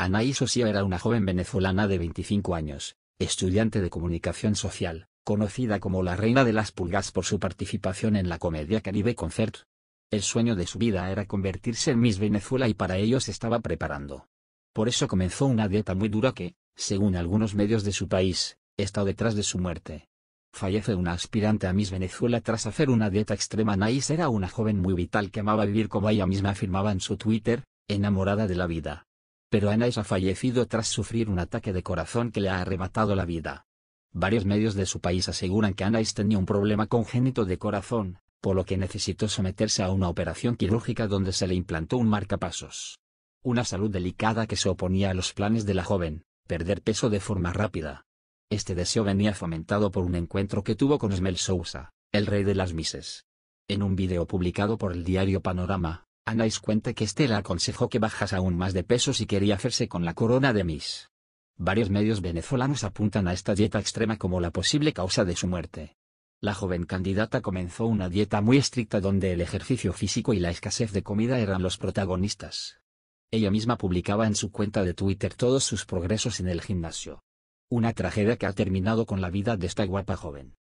Anaís Ossia era una joven venezolana de 25 años, estudiante de comunicación social, conocida como la reina de las pulgas por su participación en la comedia Caribe Concert. El sueño de su vida era convertirse en Miss Venezuela y para ello se estaba preparando. Por eso comenzó una dieta muy dura que, según algunos medios de su país, está detrás de su muerte. Fallece una aspirante a Miss Venezuela tras hacer una dieta extrema. Anaís era una joven muy vital que amaba vivir como ella misma afirmaba en su Twitter, enamorada de la vida pero Anais ha fallecido tras sufrir un ataque de corazón que le ha arrebatado la vida. Varios medios de su país aseguran que Anais tenía un problema congénito de corazón, por lo que necesitó someterse a una operación quirúrgica donde se le implantó un marcapasos. Una salud delicada que se oponía a los planes de la joven, perder peso de forma rápida. Este deseo venía fomentado por un encuentro que tuvo con Esmel Sousa, el rey de las Mises. En un video publicado por el diario Panorama, Anais cuenta que Estela aconsejó que bajas aún más de peso si quería hacerse con la corona de Miss. Varios medios venezolanos apuntan a esta dieta extrema como la posible causa de su muerte. La joven candidata comenzó una dieta muy estricta donde el ejercicio físico y la escasez de comida eran los protagonistas. Ella misma publicaba en su cuenta de Twitter todos sus progresos en el gimnasio. Una tragedia que ha terminado con la vida de esta guapa joven.